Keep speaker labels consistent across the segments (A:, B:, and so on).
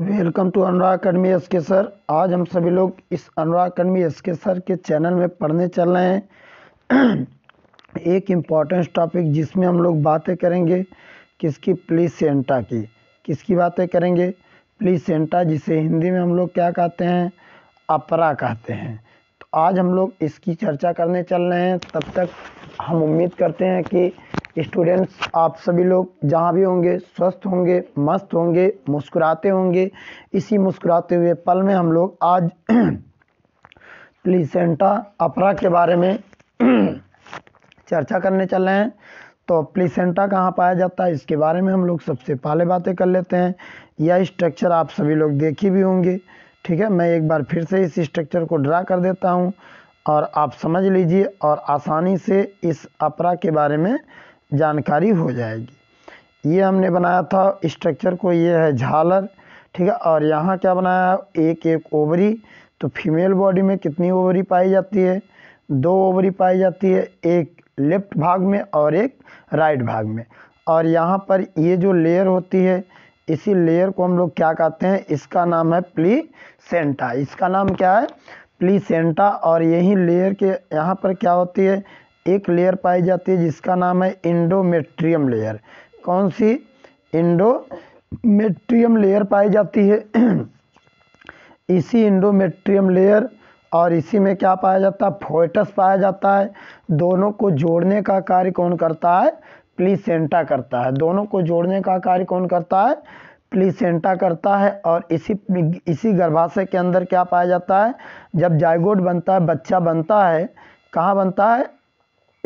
A: welcome to Anurag academy S K sir आज हम सभी लोग इस Anurag academy S K sir के चैनल में पढ़ने चल रहे हैं एक इम्पॉर्टेंस टॉपिक जिसमें हम लोग बातें करेंगे किसकी प्लीसेंटा की किसकी बातें करेंगे प्लीसेंटा जिसे हिंदी में हम लोग क्या कहते हैं अपरा कहते हैं तो आज हम लोग इसकी चर्चा करने चल रहे हैं तब तक हम उम्मीद करते हैं कि स्टूडेंट्स आप सभी लोग जहाँ भी होंगे स्वस्थ होंगे मस्त होंगे मुस्कुराते होंगे इसी मुस्कुराते हुए पल में हम लोग आज प्लीसेंटा अपरा के बारे में चर्चा करने चल रहे हैं तो प्लीसेंटा कहाँ पाया जाता है इसके बारे में हम लोग सबसे पहले बातें कर लेते हैं यह स्ट्रक्चर आप सभी लोग देखे भी होंगे ठीक है मैं एक बार फिर से इस स्ट्रक्चर को ड्रा कर देता हूँ और आप समझ लीजिए और आसानी से इस अपरा के बारे में जानकारी हो जाएगी ये हमने बनाया था स्ट्रक्चर को ये है झालर ठीक है और यहाँ क्या बनाया एक एक ओवरी तो फीमेल बॉडी में कितनी ओवरी पाई जाती है दो ओवरी पाई जाती है एक लेफ्ट भाग में और एक राइट भाग में और यहाँ पर ये जो लेयर होती है इसी लेयर को हम लोग क्या कहते हैं इसका नाम है प्ली सेंटा इसका नाम क्या है प्ली सेंटा और यही लेयर के यहाँ पर क्या होती है एक लेयर पाई जाती है जिसका नाम है इंडोमेट्रियम लेयर कौन सी इंडोमेट्रियम लेयर पाई जाती है इसी इंडोमेट्रियम लेयर और इसी में क्या पाया जाता है फोइटस पाया जाता है दोनों को जोड़ने का कार्य कौन करता है प्लीसेंटा करता है दोनों को जोड़ने का कार्य कौन करता है प्लीसेंटा करता है और इसी इसी गर्भाशय के अंदर क्या पाया जाता है जब जायगोड बनता है बच्चा बनता है कहाँ बनता है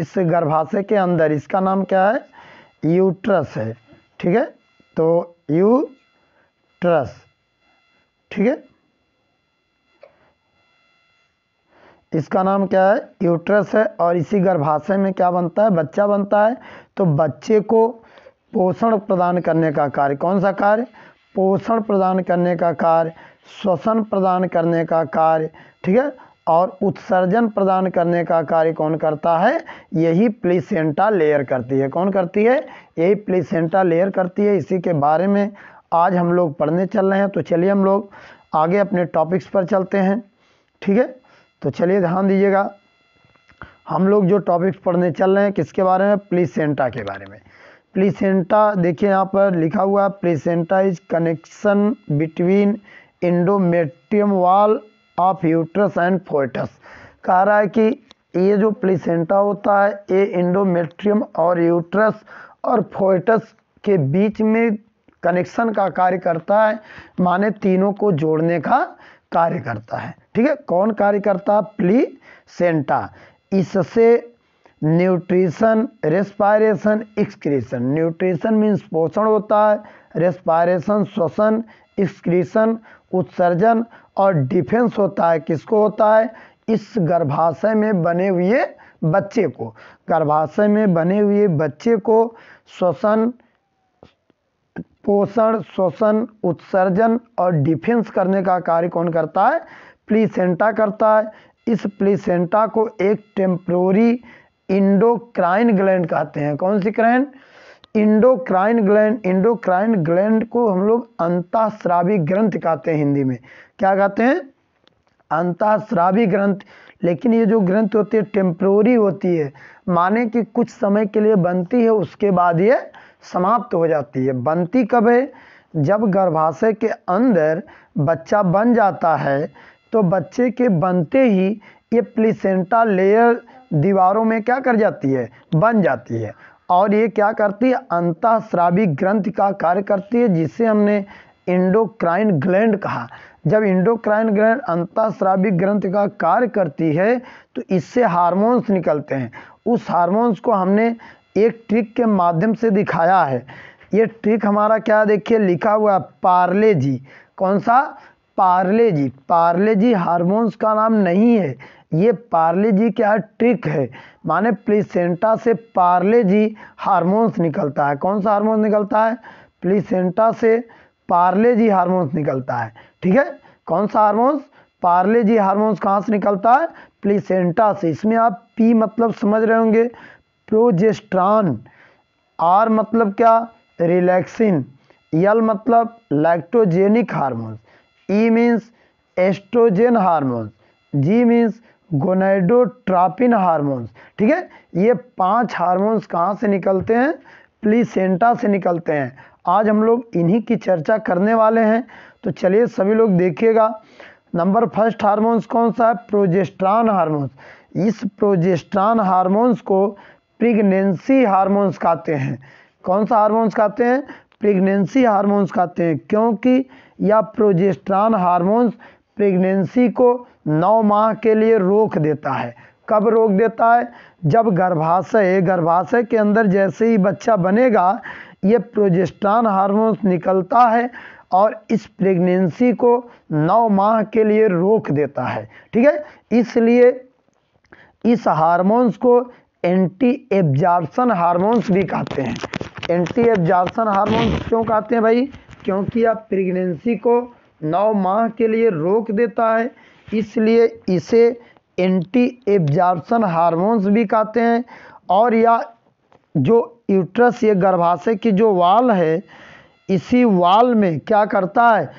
A: इस गर्भाशय के अंदर इसका नाम क्या है यूट्रस है ठीक है तो यूट्रस ठीक है इसका नाम क्या है यूट्रस है और इसी गर्भाशय में क्या बनता है बच्चा बनता है तो बच्चे को पोषण प्रदान करने का कार्य कौन सा कार्य पोषण प्रदान करने का कार्य श्वसन प्रदान करने का कार्य ठीक है और उत्सर्जन प्रदान करने का कार्य कौन करता है यही प्लीसेंटा लेयर करती है कौन करती है यही प्लीसेंटा लेयर करती है इसी के बारे में आज हम लोग पढ़ने चल रहे हैं तो चलिए हम लोग आगे अपने टॉपिक्स पर चलते हैं ठीक है तो चलिए ध्यान दीजिएगा हम लोग जो टॉपिक्स पढ़ने चल रहे हैं किसके बारे में प्लीसेंटा के बारे में प्लीसेंटा देखिए यहाँ पर लिखा हुआ है placenta is connection between endometrium wall of uterus and foetus कह रहा है कि ये जो प्लेसेंटा होता है ये इंडोमेट्रियम और यूट्रस और फोइटस के बीच में कनेक्शन का कार्य करता है माने तीनों को जोड़ने का कार्य करता है ठीक है कौन कार्य करता है प्लीसेंटा इससे nutrition respiration excretion nutrition means पोषण होता है रेस्पायरेशन श्वसन एक्सक्रीशन उत्सर्जन और डिफेंस होता है किसको होता है इस गर्भाशय में बने हुए बच्चे को गर्भाशय में बने हुए बच्चे को श्वसन पोषण श्वसन उत्सर्जन और डिफेंस करने का कार्य कौन करता है प्लीसेंटा करता है इस प्लीसेंटा को एक टेम्प्रोरी इंडोक्राइन ग्लैंड कहते हैं कौन सी gland endocrine gland endocrine gland को हम लोग अंताश्रावी ग्रंथ कहते हैं हिंदी में क्या कहते हैं अंताश्रावी ग्रंथ लेकिन ये जो ग्रंथ होती है टेम्प्रोरी होती है माने कि कुछ समय के लिए बनती है उसके बाद ये समाप्त हो जाती है बनती कब है जब गर्भाशय के अंदर बच्चा बन जाता है तो बच्चे के बनते ही ये प्लेसेंटा लेयर दीवारों में क्या कर जाती है बन जाती है और ये क्या करती है अंतःस्रावी ग्रंथि का कार्य करती है जिसे हमने इंडोक्राइन ग्लैंड कहा जब इंडोक्राइन ग्लैंड अंतःस्रावी ग्रंथि का कार्य करती है तो इससे हार्मोन्स निकलते हैं उस हार्मोन्स को हमने एक ट्रिक के माध्यम से दिखाया है ये ट्रिक हमारा क्या देखिए लिखा हुआ पार्ले जी कौन सा Parle G Parle G hormones का नाम नहीं है ये पार्ले जी क्या ट्रिक है माने प्लीसेंटा से पार्ले जी हारमोन्स निकलता है कौन सा हारमोन्स निकलता है प्लीसेंटा से पार्ले जी हारमोन्स निकलता है ठीक है कौन सा हारमोन्स पार्ले जी हारमोन्स कहाँ से निकलता है प्लीसेंटा से इसमें आप पी मतलब समझ रहे होंगे प्रोजेस्ट्रॉन आर मतलब क्या रिलैक्सिन यल मतलब lactogenic hormones E means oestrogen hormones G means gonadotropin hormones ठीक है ये पांच हारमोन्स कहाँ से निकलते हैं प्लीसेंटा से निकलते हैं आज हम लोग इन्हीं की चर्चा करने वाले हैं तो चलिए सभी लोग देखिएगा नंबर फर्स्ट हारमोन्स कौन सा है प्रोजेस्ट्रान हारमोन्स इस प्रोजेस्ट्रान हारमोन्स को प्रेगनेंसी हारमोन्स कहते हैं कौन सा हारमोन्स कहते हैं प्रेगनेंसी हारमोन्स कहते हैं क्योंकि यह प्रोजेस्ट्रान हारमोन्स प्रेगनेंसी को नौ माह के लिए रोक देता है कब रोक देता है जब गर्भाशय गर्भाशय के अंदर जैसे ही बच्चा बनेगा ये प्रोजेस्टान हार्मोन्स निकलता है और इस प्रेगनेंसी को नौ माह के लिए रोक देता है ठीक है इसलिए इस हार्मोन्स को एंटी एब्जॉर्प्शन हार्मोन्स भी कहते हैं एंटी एब्जॉर्प्शन हार्मोन्स क्यों कहते हैं भाई क्योंकि आप प्रेगनेंसी को नौ माह के लिए रोक देता है इसलिए इसे एंटी एब्जॉर्प्शन हार्मोन्स भी कहते हैं और या जो यूट्रस ये गर्भाशय की जो वाल है इसी वाल में क्या करता है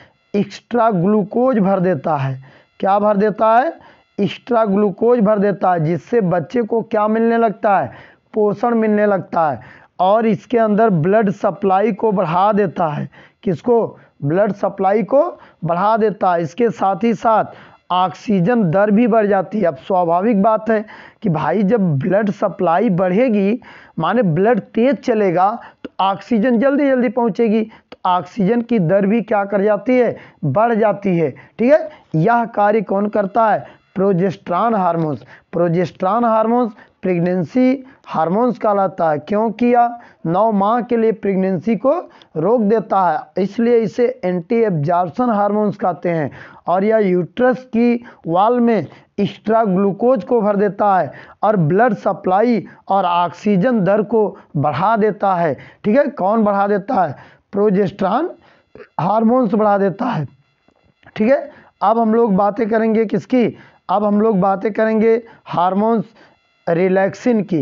A: एक्स्ट्रा ग्लूकोज भर देता है क्या भर देता है एक्स्ट्रा ग्लूकोज भर देता है जिससे बच्चे को क्या मिलने लगता है पोषण मिलने लगता है और इसके अंदर ब्लड सप्लाई को बढ़ा देता है किसको ब्लड सप्लाई को बढ़ा देता है इसके साथ ही साथ ऑक्सीजन दर भी बढ़ जाती है अब स्वाभाविक बात है कि भाई जब ब्लड सप्लाई बढ़ेगी माने ब्लड तेज चलेगा तो ऑक्सीजन जल्दी जल्दी पहुंचेगी तो ऑक्सीजन की दर भी क्या कर जाती है बढ़ जाती है ठीक है यह कार्य कौन करता है progesterone hormones progesterone hormones pregnancy hormones कहलाता है क्योंकि यह नौ माह के लिए प्रेगनेंसी को रोक देता है इसलिए इसे एंटी एब्जॉर्प्शन हार्मोन्स कहते हैं और यह यूट्रस की वाल में एक्स्ट्रा ग्लूकोज को भर देता है और ब्लड सप्लाई और ऑक्सीजन दर को बढ़ा देता है ठीक है कौन बढ़ा देता है प्रोजेस्ट्रान हार्मोन्स बढ़ा देता है ठीक है अब हम लोग बातें करेंगे किसकी अब हम लोग बातें करेंगे हारमोन्स रिलैक्सिन की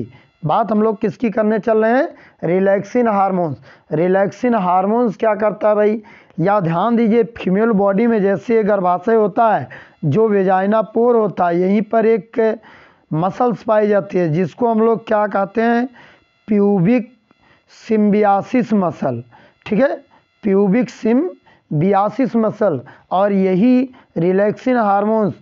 A: बात हम लोग किसकी करने चल रहे हैं रिलैक्सिन हारमोन्स रिलैक्सिन हारमोन्स क्या करता है भाई या ध्यान दीजिए फीमेल बॉडी में जैसे गर्भाशय होता है जो वेजाइना पोर होता है यहीं पर एक मसल्स पाई जाती है जिसको हम लोग क्या कहते हैं प्यूबिक सिम्बियासिस मसल ठीक है प्यूबिक सिम्बियासिस मसल और यही रिलैक्सिन हारमोन्स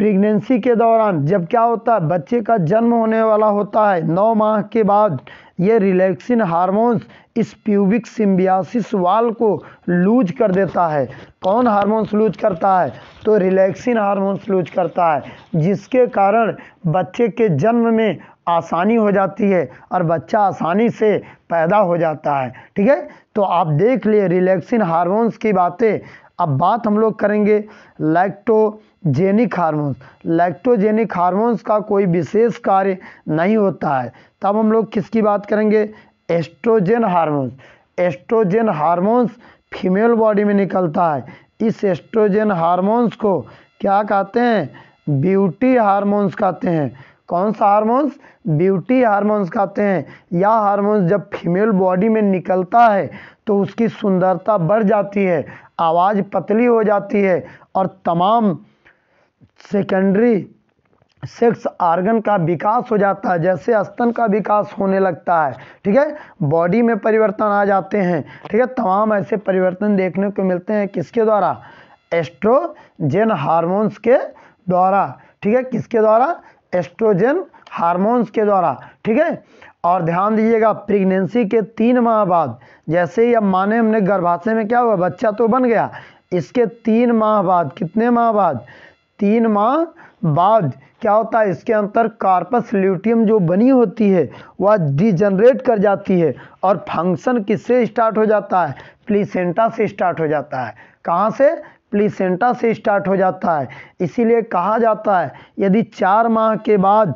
A: प्रेगनेंसी के दौरान जब क्या होता है बच्चे का जन्म होने वाला होता है नौ माह के बाद ये रिलैक्सिन हार्मोन्स इस प्यूबिक सिम्बियासिस वाल को लूज कर देता है कौन हार्मोन्स लूज करता है तो रिलैक्सिन हार्मोन्स लूज करता है जिसके कारण बच्चे के जन्म में आसानी हो जाती है और बच्चा आसानी से पैदा हो जाता है ठीक है तो आप देख लिए रिलैक्सिन हारमोन्स की बातें अब बात हम लोग करेंगे lactogenic hormones lactogenic hormones का कोई विशेष कार्य नहीं होता है तब हम लोग किसकी बात करेंगे oestrogen hormones oestrogen hormones female body में निकलता है इस एस्ट्रोजन हार्मोन्स को क्या कहते हैं ब्यूटी हार्मोन्स कहते हैं कौन सा हार्मोन्स ब्यूटी हार्मोन्स कहते हैं यह हार्मोन्स जब फीमेल बॉडी में निकलता है तो उसकी सुंदरता बढ़ जाती है आवाज़ पतली हो जाती है और तमाम सेकेंडरी सेक्स आर्गन का विकास हो जाता है जैसे अस्तन का विकास होने लगता है ठीक है बॉडी में परिवर्तन आ जाते हैं ठीक है तमाम ऐसे परिवर्तन देखने को मिलते हैं किसके द्वारा एस्ट्रोजेन हार्मोन्स के द्वारा ठीक है किसके द्वारा एस्ट्रोजेन हार्मोन्स के द्वारा ठीक है और ध्यान दीजिएगा प्रेगनेंसी के तीन माह बाद जैसे ही अब माने हमने गर्भाशय में क्या हुआ बच्चा तो बन गया इसके तीन माह बाद कितने माह बाद तीन माह बाद क्या होता है इसके अंतर कार्पस ल्यूटियम जो बनी होती है वह डिजनरेट कर जाती है और फंक्शन किससे स्टार्ट हो जाता है प्लीसेंटा से स्टार्ट हो जाता है कहाँ से प्लीसेंटा से स्टार्ट हो जाता है इसीलिए कहा जाता है यदि चार माह के बाद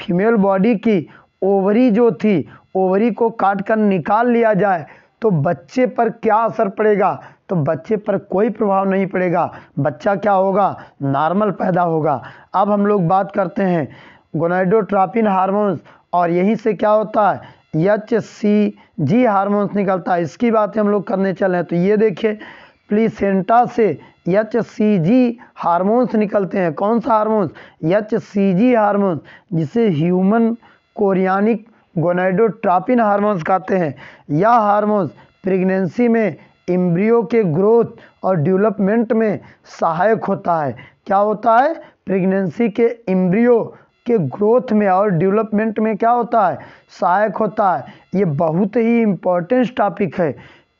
A: फीमेल बॉडी की ओवरी जो थी ओवरी को काट कर निकाल लिया जाए तो बच्चे पर क्या असर पड़ेगा तो बच्चे पर कोई प्रभाव नहीं पड़ेगा बच्चा क्या होगा नॉर्मल पैदा होगा अब हम लोग बात करते हैं गोनाइडोट्रापिन हारमोन्स और यहीं से क्या होता है एच सी जी हारमोन्स निकलता है इसकी बातें हम लोग करने चले हैं तो ये देखिए प्लीसेंटा से एच सी जी हारमोन्स निकलते हैं कौन सा hormones H C G hormones जिसे ह्यूमन कोरियानिक गोनाइडोट्रापिन हारमोन्स कहते हैं यह हारमोन्स प्रेगनेंसी में इम्ब्रियो के ग्रोथ और डेवलपमेंट में सहायक होता है क्या होता है प्रेगनेंसी के इम्ब्रियो के ग्रोथ में और डेवलपमेंट में क्या होता है सहायक होता है ये बहुत ही इम्पोर्टेंस टॉपिक है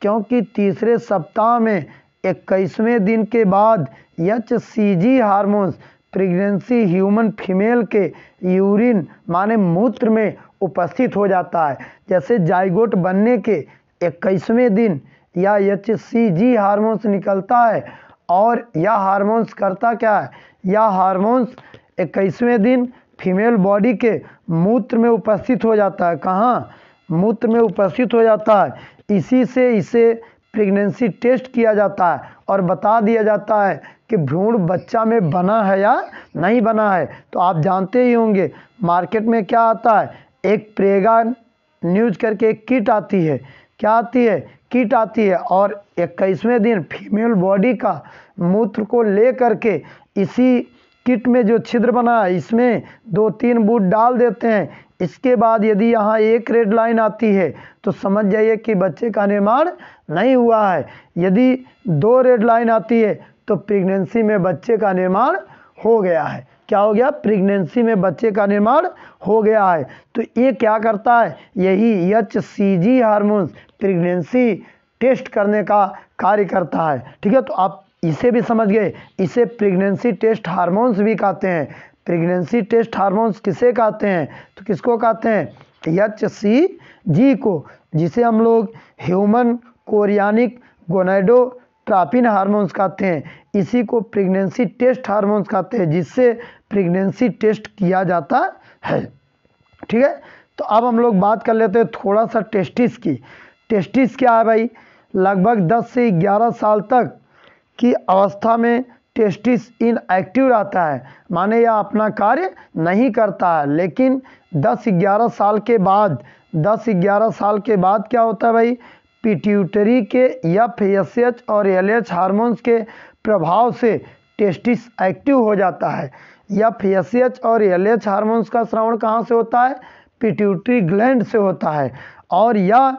A: क्योंकि तीसरे सप्ताह में इक्कीसवें दिन के बाद H C G hormones pregnancy human female के यूरिन माने मूत्र में उपस्थित हो जाता है जैसे जाइगोट बनने के इक्कीसवें दिन या एच सी जी हारमोन्स निकलता है और यह हारमोन्स करता क्या है यह हारमोन्स इक्कीसवें दिन फीमेल बॉडी के मूत्र में उपस्थित हो जाता है कहाँ मूत्र में उपस्थित हो जाता है इसी से इसे प्रेगनेंसी टेस्ट किया जाता है और बता दिया जाता है कि भ्रूण बच्चा में बना है या नहीं बना है तो आप जानते ही होंगे मार्केट में क्या आता है एक प्रेगा न्यूज करके एक किट आती है क्या आती है किट आती है और इक्कीसवें दिन फीमेल बॉडी का मूत्र को ले करके इसी किट में जो छिद्र बना है इसमें दो तीन बूट डाल देते हैं इसके बाद यदि यहाँ एक रेड लाइन आती है तो समझ जाइए कि बच्चे का निर्माण नहीं हुआ है यदि दो रेड लाइन आती है तो प्रेगनेंसी में बच्चे का निर्माण हो गया है क्या हो गया प्रेगनेंसी में बच्चे का निर्माण हो गया है तो ये क्या करता है यही H C G hormones pregnancy test करने का कार्य करता है ठीक है तो आप इसे भी समझ गए इसे प्रेगनेंसी टेस्ट हार्मोन्स भी कहते हैं प्रेगनेंसी टेस्ट हार्मोन्स किसे कहते हैं तो किसको कहते हैं एच सी जी को जिसे हम लोग human chorionic gonadotropin hormones कहते हैं इसी को प्रेगनेंसी टेस्ट हार्मोन्स कहते हैं जिससे प्रेगनेंसी टेस्ट किया जाता है ठीक है तो अब हम लोग बात कर लेते हैं थोड़ा सा टेस्टिस की टेस्टिस क्या है भाई लगभग 10 से 11 साल तक की अवस्था में टेस्टिस इनएक्टिव रहता है माने यह अपना कार्य नहीं करता है लेकिन 10-11 साल के बाद 10-11 साल के बाद क्या होता है भाई पिट्यूटरी के एफ एस एच और एल एच हारमोन्स के प्रभाव से टेस्टिस एक्टिव हो जाता है एफ एस एच और एल एच हारमोन्स का श्रवण कहाँ से होता है पिट्यूटरी ग्लैंड से होता है और यह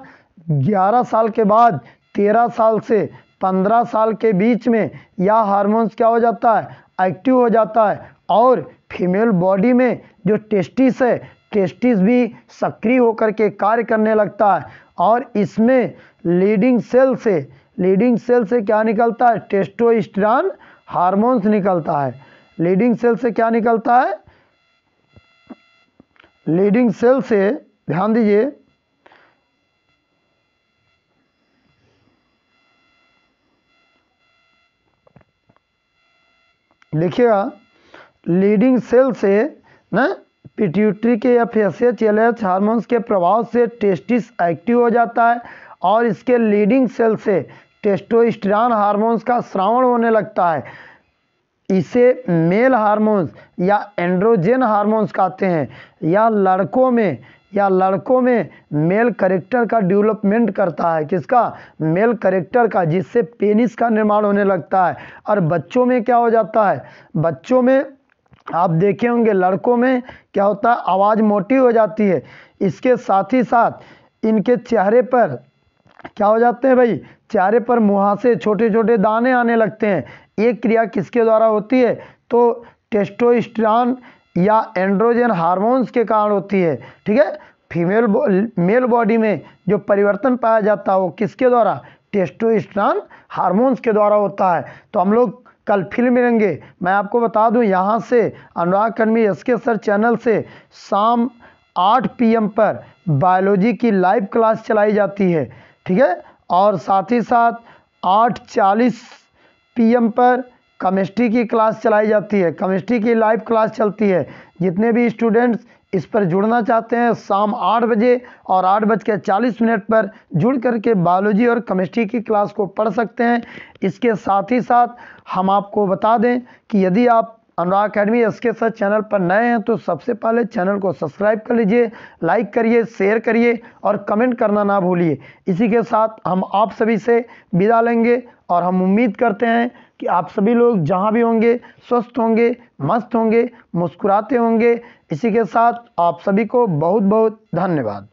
A: 11 साल के बाद 13 साल से 15 साल के बीच में यह हार्मोन्स क्या हो जाता है एक्टिव हो जाता है और फीमेल बॉडी में जो टेस्टिस है टेस्टिस भी सक्रिय होकर के कार्य करने लगता है और इसमें लीडिंग सेल से लीडिंग सेल से क्या निकलता है टेस्टोस्टेरॉन हार्मोन्स निकलता है लीडिंग सेल से क्या निकलता है लीडिंग सेल से ध्यान दीजिए देखिएगा लीडिंग सेल से ना पिट्यूटरी के या एल एच हारमोन्स के प्रभाव से टेस्टिस एक्टिव हो जाता है और इसके लीडिंग सेल से टेस्टोस्टेरॉन हारमोन्स का श्रावण होने लगता है इसे मेल हारमोन्स या एंड्रोजेन हारमोन्स कहते हैं या लड़कों में या लड़कों में मेल करेक्टर का डेवलपमेंट करता है किसका मेल करेक्टर का जिससे पेनिस का निर्माण होने लगता है और बच्चों में क्या हो जाता है बच्चों में आप देखे होंगे लड़कों में क्या होता है आवाज़ मोटी हो जाती है इसके साथ ही साथ इनके चेहरे पर क्या हो जाते हैं भाई चेहरे पर मुहासे छोटे छोटे दाने आने लगते हैं ये क्रिया किसके द्वारा होती है तो टेस्टोस्ट्रॉन या एंड्रोजन हार्मोन्स के कारण होती है ठीक है फीमेल बो, मेल बॉडी में जो परिवर्तन पाया जाता है वो किसके द्वारा टेस्टोस्टेरोन हार्मोन्स के द्वारा होता है तो हम लोग कल फिर मिलेंगे मैं आपको बता दूं यहाँ से अनुराग कर्मी एस के सर चैनल से शाम 8 पीएम पर बायोलॉजी की लाइव क्लास चलाई जाती है ठीक है और साथ ही साथ पी एम पर केमिस्ट्री की क्लास चलाई जाती है केमिस्ट्री की लाइव क्लास चलती है जितने भी स्टूडेंट्स इस पर जुड़ना चाहते हैं शाम आठ बजे और आठ बज के चालीस मिनट पर जुड़ करके बायोलॉजी और केमिस्ट्री की क्लास को पढ़ सकते हैं इसके साथ ही साथ हम आपको बता दें कि यदि आप अनुराग अकेडमी एस के साथ चैनल पर नए हैं तो सबसे पहले चैनल को सब्सक्राइब कर लीजिए लाइक करिए शेयर करिए और कमेंट करना ना भूलिए इसी के साथ हम आप सभी से विदा लेंगे और हम उम्मीद करते हैं कि आप सभी लोग जहाँ भी होंगे स्वस्थ होंगे मस्त होंगे मुस्कुराते होंगे इसी के साथ आप सभी को बहुत बहुत धन्यवाद